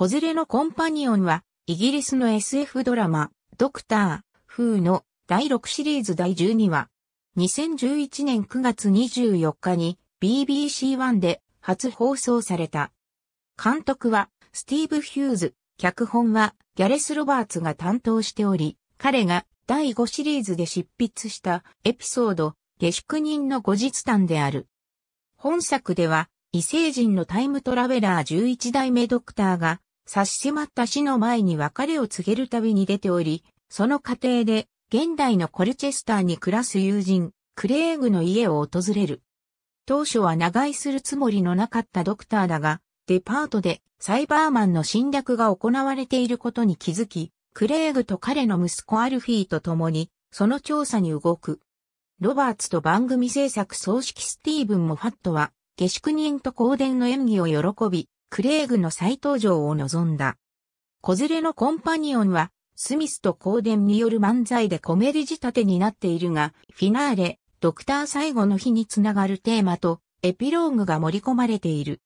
子連れのコンパニオンは、イギリスの SF ドラマ、ドクター、風の第6シリーズ第12話。2011年9月24日に BBC1 で初放送された。監督はスティーブ・ヒューズ、脚本はギャレス・ロバーツが担当しており、彼が第5シリーズで執筆したエピソード、下宿人の後日談である。本作では異星人のタイムトラベラー11代目ドクターが差し迫った死の前に別れを告げる旅に出ており、その過程で、現代のコルチェスターに暮らす友人、クレーグの家を訪れる。当初は長居するつもりのなかったドクターだが、デパートでサイバーマンの侵略が行われていることに気づき、クレーグと彼の息子アルフィーと共に、その調査に動く。ロバーツと番組制作総指揮スティーブン・もファットは、下宿人と香典の演技を喜び、クレイグの再登場を望んだ。子連れのコンパニオンは、スミスとデンによる漫才でコメディ仕立てになっているが、フィナーレ、ドクター最後の日につながるテーマと、エピローグが盛り込まれている。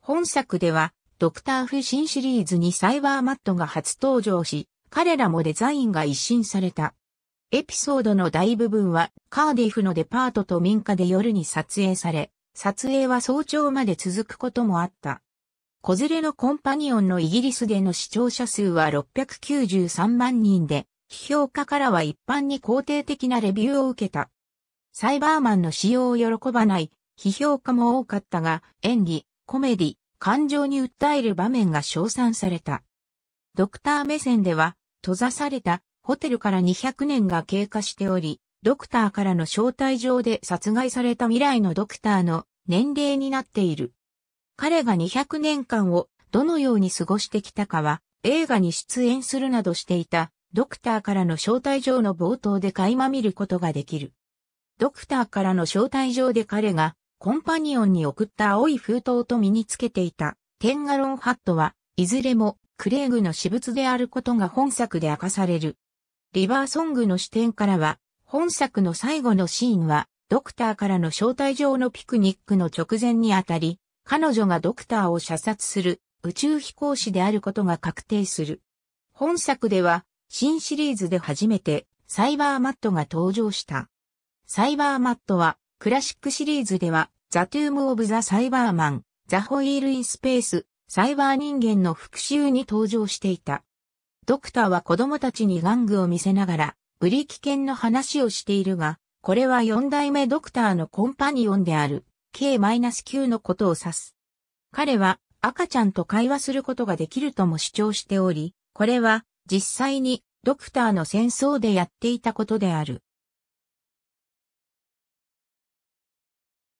本作では、ドクターフンシリーズにサイバーマットが初登場し、彼らもデザインが一新された。エピソードの大部分はカーディフのデパートと民家で夜に撮影され、撮影は早朝まで続くこともあった。子連れのコンパニオンのイギリスでの視聴者数は693万人で、批評家からは一般に肯定的なレビューを受けた。サイバーマンの使用を喜ばない、批評家も多かったが、演技、コメディ、感情に訴える場面が称賛された。ドクター目線では、閉ざされたホテルから200年が経過しており、ドクターからの招待状で殺害された未来のドクターの年齢になっている。彼が200年間をどのように過ごしてきたかは、映画に出演するなどしていた、ドクターからの招待状の冒頭で垣間見ることができる。ドクターからの招待状で彼が、コンパニオンに送った青い封筒と身につけていた、テンガロンハットは、いずれも、クレーグの私物であることが本作で明かされる。リバーソングの視点からは、本作の最後のシーンは、ドクターからの招待状のピクニックの直前にあたり、彼女がドクターを射殺する宇宙飛行士であることが確定する。本作では新シリーズで初めてサイバーマットが登場した。サイバーマットはクラシックシリーズではザ・トゥーム・オブ・ザ・サイバーマン、ザ・ホイール・イン・スペース、サイバー人間の復讐に登場していた。ドクターは子供たちに玩具を見せながら、売り危険の話をしているが、これは四代目ドクターのコンパニオンである、K-9 のことを指す。彼は赤ちゃんと会話することができるとも主張しており、これは実際にドクターの戦争でやっていたことである。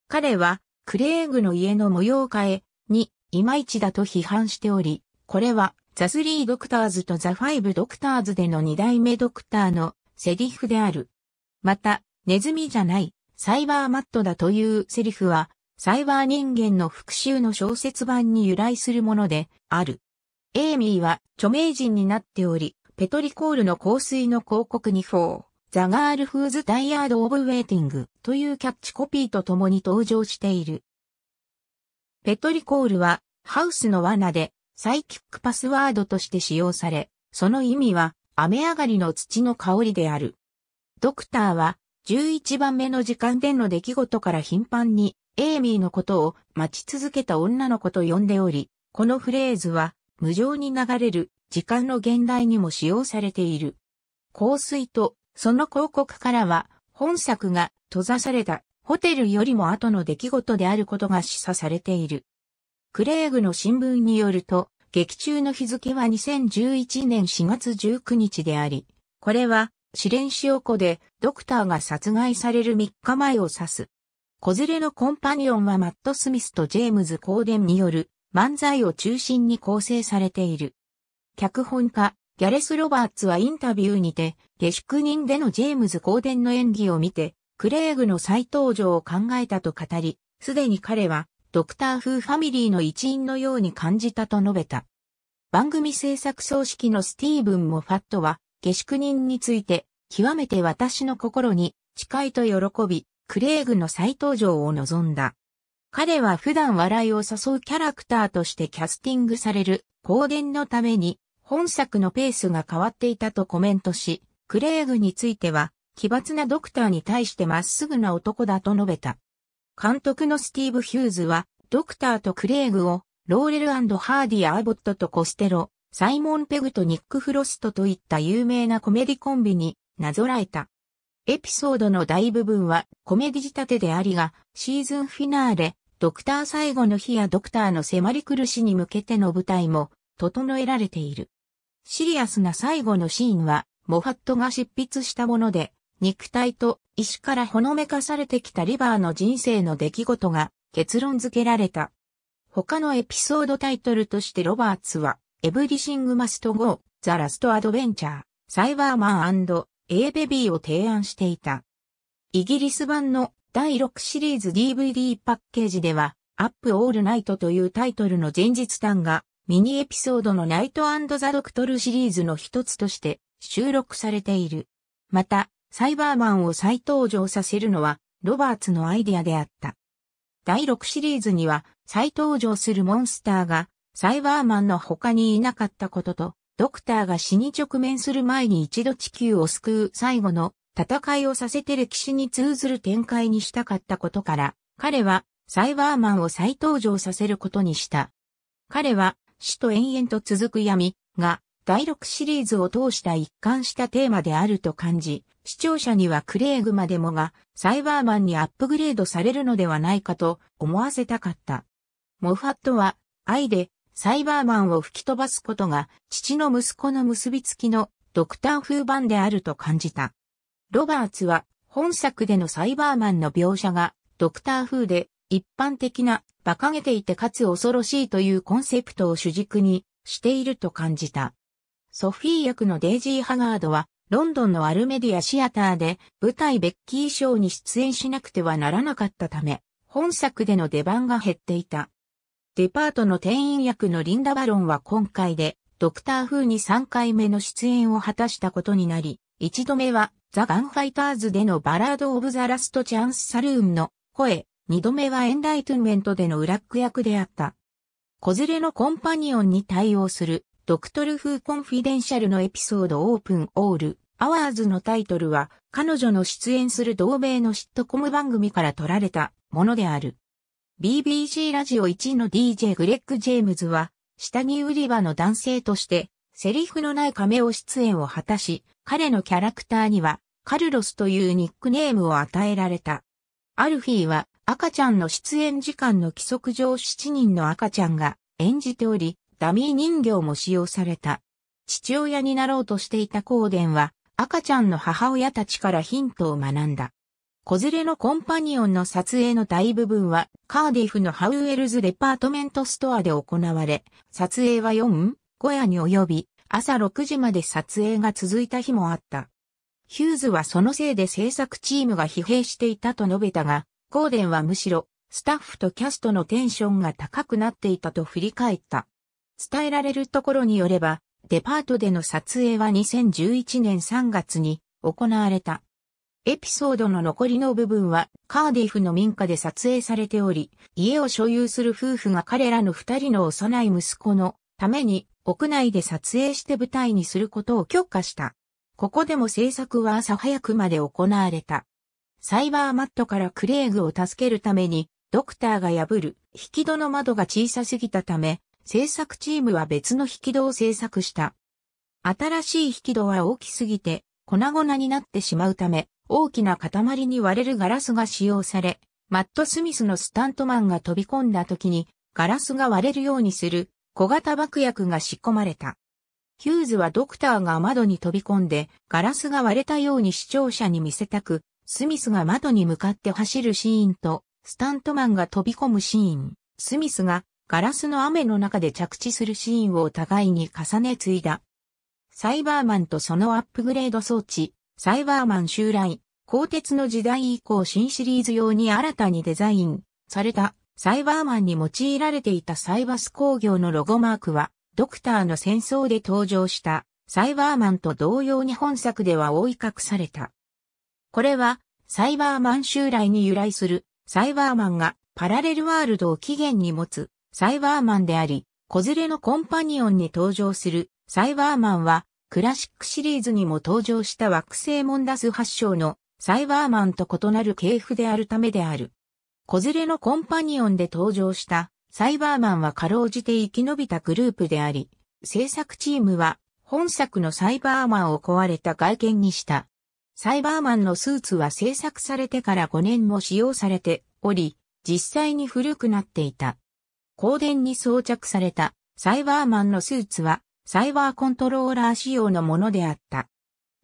彼はクレーグの家の模様替えにいまいちだと批判しており、これはザ・スリー・ドクターズとザ・ファイブ・ドクターズでの二代目ドクターのセリフである。また、ネズミじゃない、サイバーマットだというセリフは、サイバー人間の復讐の小説版に由来するものである。エイミーは著名人になっており、ペトリコールの香水の広告に4、ザガールフーズダイヤードオブウェイティングというキャッチコピーと共に登場している。ペトリコールはハウスの罠でサイキックパスワードとして使用され、その意味は雨上がりの土の香りである。ドクターは11番目の時間での出来事から頻繁に、エイミーのことを待ち続けた女の子と呼んでおり、このフレーズは、無情に流れる時間の現代にも使用されている。香水と、その広告からは、本作が閉ざされたホテルよりも後の出来事であることが示唆されている。クレーグの新聞によると、劇中の日付は2011年4月19日であり、これは試練塩湖でドクターが殺害される3日前を指す。子連れのコンパニオンはマット・スミスとジェームズ・コーデンによる漫才を中心に構成されている。脚本家、ギャレス・ロバーツはインタビューにて、下宿人でのジェームズ・コーデンの演技を見て、クレーグの再登場を考えたと語り、すでに彼は、ドクター・フー・ファミリーの一員のように感じたと述べた。番組制作総指揮のスティーブン・モファットは、下宿人について、極めて私の心に近いと喜び、クレイグの再登場を望んだ。彼は普段笑いを誘うキャラクターとしてキャスティングされる公言のために本作のペースが変わっていたとコメントし、クレイグについては奇抜なドクターに対してまっすぐな男だと述べた。監督のスティーブ・ヒューズはドクターとクレイグをローレルハーディ・アーボットとコステロ、サイモン・ペグとニック・フロストといった有名なコメディコンビになぞらえた。エピソードの大部分はコメディ仕立てでありが、シーズンフィナーレ、ドクター最後の日やドクターの迫り来る死に向けての舞台も整えられている。シリアスな最後のシーンは、モファットが執筆したもので、肉体と石からほのめかされてきたリバーの人生の出来事が結論付けられた。他のエピソードタイトルとしてロバーツは、エブリシング・マスト・ゴー、ザ・ラスト・アドベンチャー、サイバーマンエーベビーを提案していた。イギリス版の第6シリーズ DVD パッケージでは、アップオールナイトというタイトルの前日談が、ミニエピソードのナイトザ・ドクトルシリーズの一つとして収録されている。また、サイバーマンを再登場させるのは、ロバーツのアイデアであった。第6シリーズには、再登場するモンスターが、サイバーマンの他にいなかったことと、ドクターが死に直面する前に一度地球を救う最後の戦いをさせて歴史に通ずる展開にしたかったことから、彼はサイバーマンを再登場させることにした。彼は死と延々と続く闇が第6シリーズを通した一貫したテーマであると感じ、視聴者にはクレーグまでもがサイバーマンにアップグレードされるのではないかと思わせたかった。モファットは愛でサイバーマンを吹き飛ばすことが父の息子の結びつきのドクター風版であると感じた。ロバーツは本作でのサイバーマンの描写がドクター風で一般的な馬鹿げていてかつ恐ろしいというコンセプトを主軸にしていると感じた。ソフィー役のデイジー・ハガードはロンドンのアルメディアシアターで舞台ベッキー賞に出演しなくてはならなかったため、本作での出番が減っていた。デパートの店員役のリンダ・バロンは今回で、ドクターフーに3回目の出演を果たしたことになり、1度目は、ザ・ガンファイターズでのバラード・オブ・ザ・ラスト・チャンス・サルーンの声、2度目はエンライトゥンメントでのウラック役であった。子連れのコンパニオンに対応する、ドクトルフー・コンフィデンシャルのエピソードオープンオール、アワーズのタイトルは、彼女の出演する同米のシットコム番組から取られたものである。BBC ラジオ1の DJ グレッグ・ジェームズは、下着売り場の男性として、セリフのない亀を出演を果たし、彼のキャラクターには、カルロスというニックネームを与えられた。アルフィーは、赤ちゃんの出演時間の規則上7人の赤ちゃんが演じており、ダミー人形も使用された。父親になろうとしていたコーデンは、赤ちゃんの母親たちからヒントを学んだ。子連れのコンパニオンの撮影の大部分はカーディフのハウエルズデパートメントストアで行われ、撮影は4、5夜に及び朝6時まで撮影が続いた日もあった。ヒューズはそのせいで制作チームが疲弊していたと述べたが、コーデンはむしろスタッフとキャストのテンションが高くなっていたと振り返った。伝えられるところによれば、デパートでの撮影は2011年3月に行われた。エピソードの残りの部分はカーディフの民家で撮影されており、家を所有する夫婦が彼らの二人の幼い息子のために屋内で撮影して舞台にすることを許可した。ここでも制作は朝早くまで行われた。サイバーマットからクレイグを助けるために、ドクターが破る引き戸の窓が小さすぎたため、制作チームは別の引き戸を制作した。新しい引き戸は大きすぎて粉々になってしまうため、大きな塊に割れるガラスが使用され、マット・スミスのスタントマンが飛び込んだ時にガラスが割れるようにする小型爆薬が仕込まれた。ヒューズはドクターが窓に飛び込んでガラスが割れたように視聴者に見せたく、スミスが窓に向かって走るシーンと、スタントマンが飛び込むシーン、スミスがガラスの雨の中で着地するシーンをお互いに重ね継いだ。サイバーマンとそのアップグレード装置、サイバーマン襲来、鋼鉄の時代以降新シリーズ用に新たにデザインされたサイバーマンに用いられていたサイバス工業のロゴマークは、ドクターの戦争で登場したサイバーマンと同様に本作では覆い隠された。これは、サイバーマン襲来に由来するサイバーマンがパラレルワールドを起源に持つサイバーマンであり、子連れのコンパニオンに登場するサイバーマンはクラシックシリーズにも登場した惑星モンダス発祥のサイバーマンと異なる系譜であるためである。子連れのコンパニオンで登場したサイバーマンはかろうじて生き延びたグループであり、制作チームは本作のサイバーマンを壊れた外見にした。サイバーマンのスーツは制作されてから5年も使用されており、実際に古くなっていた。光電に装着されたサイバーマンのスーツはサイバーコントローラー仕様のものであった。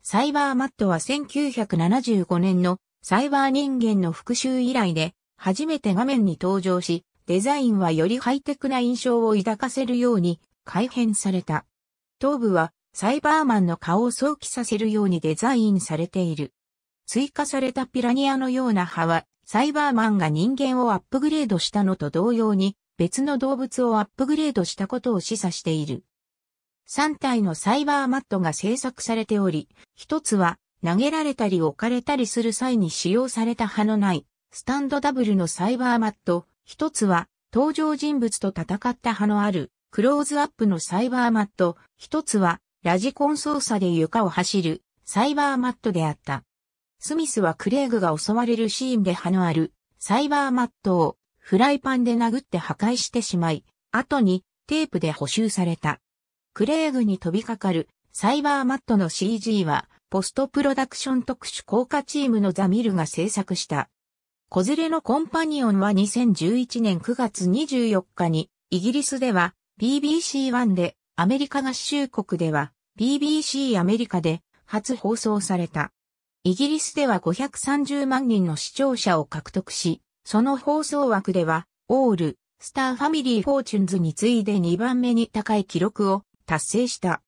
サイバーマットは1975年のサイバー人間の復習以来で初めて画面に登場し、デザインはよりハイテクな印象を抱かせるように改変された。頭部はサイバーマンの顔を想起させるようにデザインされている。追加されたピラニアのような葉は、サイバーマンが人間をアップグレードしたのと同様に、別の動物をアップグレードしたことを示唆している。3体のサイバーマットが製作されており、一つは投げられたり置かれたりする際に使用された刃のないスタンドダブルのサイバーマット、一つは登場人物と戦った刃のあるクローズアップのサイバーマット、一つはラジコン操作で床を走るサイバーマットであった。スミスはクレーグが襲われるシーンで刃のあるサイバーマットをフライパンで殴って破壊してしまい、後にテープで補修された。クレーグに飛びかかるサイバーマットの CG は、ポストプロダクション特殊効果チームのザミルが制作した。子連れのコンパニオンは2011年9月24日に、イギリスでは BBC1 で、アメリカ合衆国では BBC アメリカで初放送された。イギリスでは530万人の視聴者を獲得し、その放送枠では、オール、スターファミリーフォーチュンズに次いで2番目に高い記録を達成した。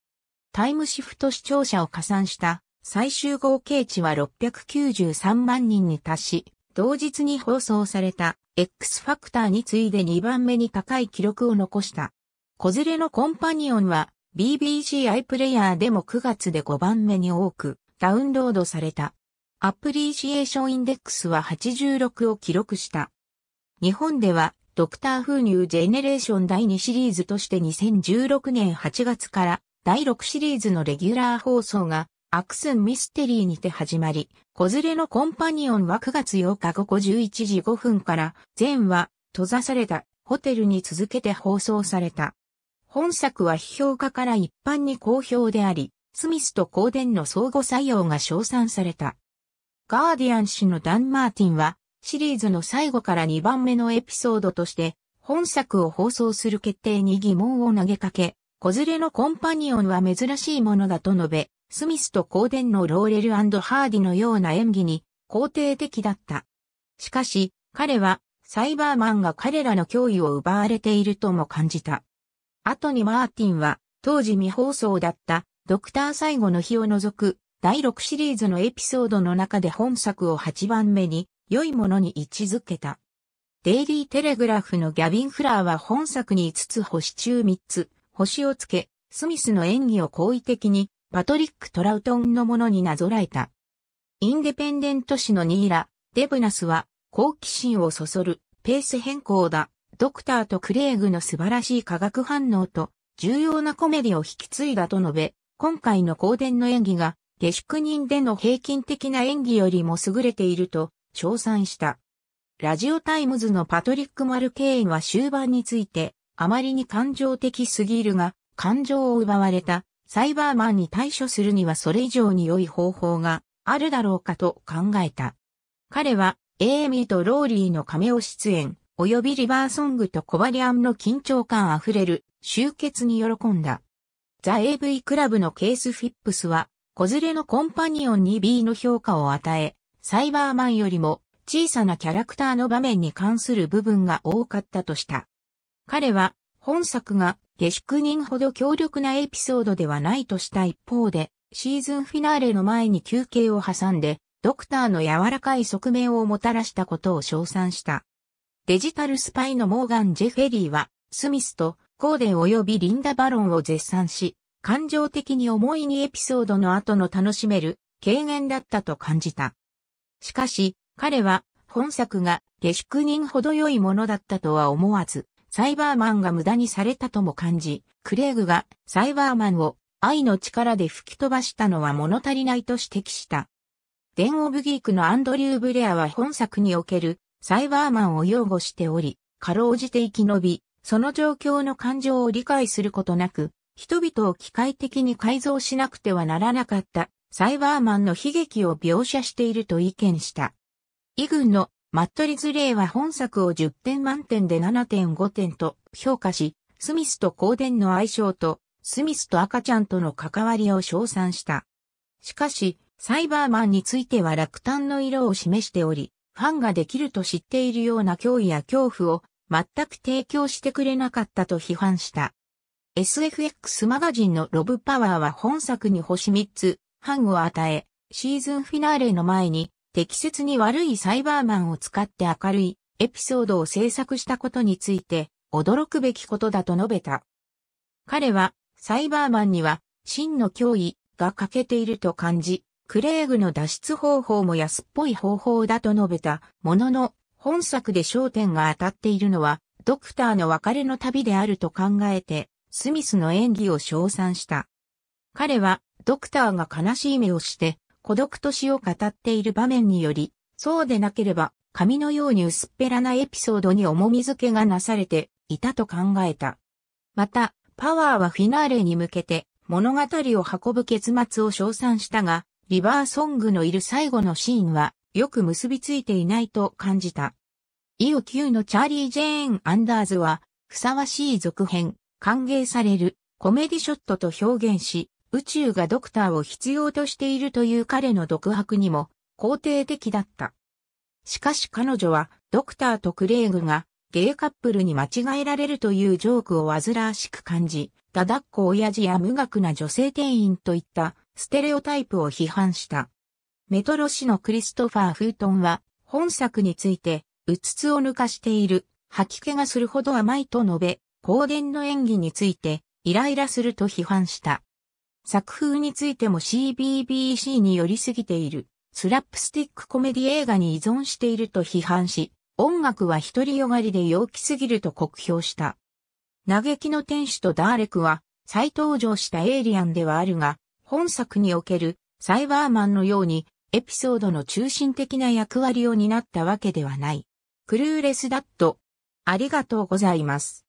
タイムシフト視聴者を加算した最終合計値は693万人に達し、同日に放送された X ファクターに次いで2番目に高い記録を残した。子連れのコンパニオンは BBC イプレイヤーでも9月で5番目に多くダウンロードされた。アプリシエーションインデックスは86を記録した。日本ではドクター風ニュージェネレーション第2シリーズとして2016年8月から第6シリーズのレギュラー放送がアクスンミステリーにて始まり、子連れのコンパニオンは9月8日午後11時5分から前話、閉ざされたホテルに続けて放送された。本作は批評家から一般に好評であり、スミスとコーデンの相互作用が称賛された。ガーディアン氏のダン・マーティンは、シリーズの最後から2番目のエピソードとして、本作を放送する決定に疑問を投げかけ、子連れのコンパニオンは珍しいものだと述べ、スミスとコーデンのローレルハーディのような演技に肯定的だった。しかし、彼は、サイバーマンが彼らの脅威を奪われているとも感じた。後にマーティンは、当時未放送だった、ドクター最後の日を除く、第6シリーズのエピソードの中で本作を8番目に良いものに位置づけた。デイリーテレグラフのギャビン・フラーは本作に5つ星中3つ、星をつけ、スミスの演技を好意的に、パトリック・トラウトンのものになぞらえた。インデペンデント誌のニーラ、デブナスは、好奇心をそそる、ペース変更だ、ドクターとクレイグの素晴らしい化学反応と、重要なコメディを引き継いだと述べ、今回の高伝の演技が、下宿人での平均的な演技よりも優れていると、称賛した。ラジオタイムズのパトリック・マルケインは終盤について、あまりに感情的すぎるが、感情を奪われた、サイバーマンに対処するにはそれ以上に良い方法があるだろうかと考えた。彼は、エーミーとローリーの亀を出演、及びリバーソングとコバリアンの緊張感あふれる集結に喜んだ。ザ・ AV クラブのケース・フィップスは、子連れのコンパニオンに B の評価を与え、サイバーマンよりも小さなキャラクターの場面に関する部分が多かったとした。彼は本作が下宿人ほど強力なエピソードではないとした一方で、シーズンフィナーレの前に休憩を挟んで、ドクターの柔らかい側面をもたらしたことを称賛した。デジタルスパイのモーガン・ジェフェリーは、スミスとコーデン及びリンダ・バロンを絶賛し、感情的に思いにエピソードの後の楽しめる軽減だったと感じた。しかし、彼は本作が下宿人ほど良いものだったとは思わず、サイバーマンが無駄にされたとも感じ、クレイグがサイバーマンを愛の力で吹き飛ばしたのは物足りないと指摘した。デン・オブ・ギークのアンドリュー・ブレアは本作におけるサイバーマンを擁護しており、かろうじて生き延び、その状況の感情を理解することなく、人々を機械的に改造しなくてはならなかったサイバーマンの悲劇を描写していると意見した。イグンのマットリズレイは本作を10点満点で7.5点と評価し、スミスと光電の相性と、スミスと赤ちゃんとの関わりを称賛した。しかし、サイバーマンについては落胆の色を示しており、ファンができると知っているような脅威や恐怖を全く提供してくれなかったと批判した。SFX マガジンのロブパワーは本作に星3つ、ハグを与え、シーズンフィナーレの前に適切に悪いサイバーマンを使って明るいエピソードを制作したことについて驚くべきことだと述べた。彼はサイバーマンには真の脅威が欠けていると感じ、クレーグの脱出方法も安っぽい方法だと述べたものの本作で焦点が当たっているのはドクターの別れの旅であると考えてスミスの演技を称賛した。彼はドクターが悲しい目をして、孤独と死を語っている場面により、そうでなければ、紙のように薄っぺらなエピソードに重みづけがなされていたと考えた。また、パワーはフィナーレに向けて物語を運ぶ結末を称賛したが、リバーソングのいる最後のシーンはよく結びついていないと感じた。イオ Q のチャーリー・ジェーン・アンダーズは、ふさわしい続編、歓迎される、コメディショットと表現し、宇宙がドクターを必要としているという彼の独白にも肯定的だった。しかし彼女はドクターとクレイグがゲイカップルに間違えられるというジョークを煩わしく感じ、だだっこ親父や無学な女性店員といったステレオタイプを批判した。メトロ氏のクリストファー・フートンは本作についてうつつを抜かしている、吐き気がするほど甘いと述べ、光伝の演技についてイライラすると批判した。作風についても CBBC に寄りすぎている、スラップスティックコメディ映画に依存していると批判し、音楽は独りよがりで陽気すぎると酷評した。嘆きの天使とダーレクは再登場したエイリアンではあるが、本作におけるサイバーマンのようにエピソードの中心的な役割を担ったわけではない。クルーレスダット。ありがとうございます。